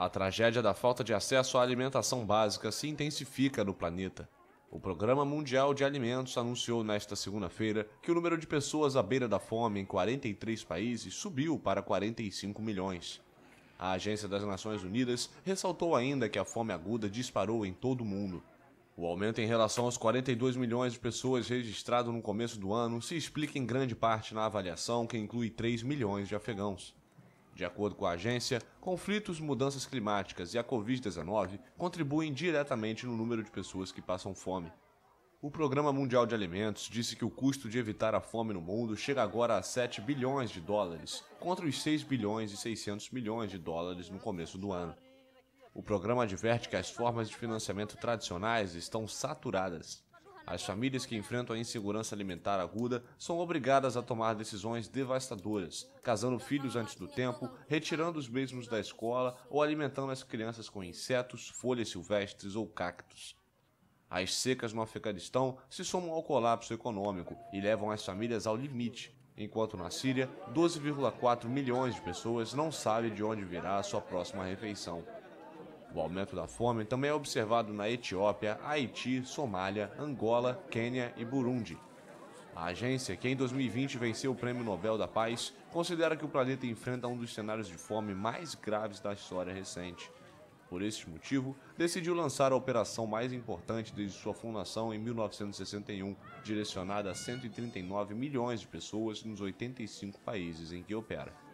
A tragédia da falta de acesso à alimentação básica se intensifica no planeta. O Programa Mundial de Alimentos anunciou nesta segunda-feira que o número de pessoas à beira da fome em 43 países subiu para 45 milhões. A Agência das Nações Unidas ressaltou ainda que a fome aguda disparou em todo o mundo. O aumento em relação aos 42 milhões de pessoas registrado no começo do ano se explica em grande parte na avaliação que inclui 3 milhões de afegãos. De acordo com a agência, conflitos, mudanças climáticas e a Covid-19 contribuem diretamente no número de pessoas que passam fome. O Programa Mundial de Alimentos disse que o custo de evitar a fome no mundo chega agora a 7 bilhões de dólares, contra os 6 bilhões e 600 milhões de dólares no começo do ano. O programa adverte que as formas de financiamento tradicionais estão saturadas as famílias que enfrentam a insegurança alimentar aguda são obrigadas a tomar decisões devastadoras, casando filhos antes do tempo, retirando os mesmos da escola ou alimentando as crianças com insetos, folhas silvestres ou cactos. As secas no Afeganistão se somam ao colapso econômico e levam as famílias ao limite, enquanto na Síria, 12,4 milhões de pessoas não sabem de onde virá a sua próxima refeição. O aumento da fome também é observado na Etiópia, Haiti, Somália, Angola, Quênia e Burundi. A agência, que em 2020 venceu o Prêmio Nobel da Paz, considera que o planeta enfrenta um dos cenários de fome mais graves da história recente. Por este motivo, decidiu lançar a operação mais importante desde sua fundação em 1961, direcionada a 139 milhões de pessoas nos 85 países em que opera.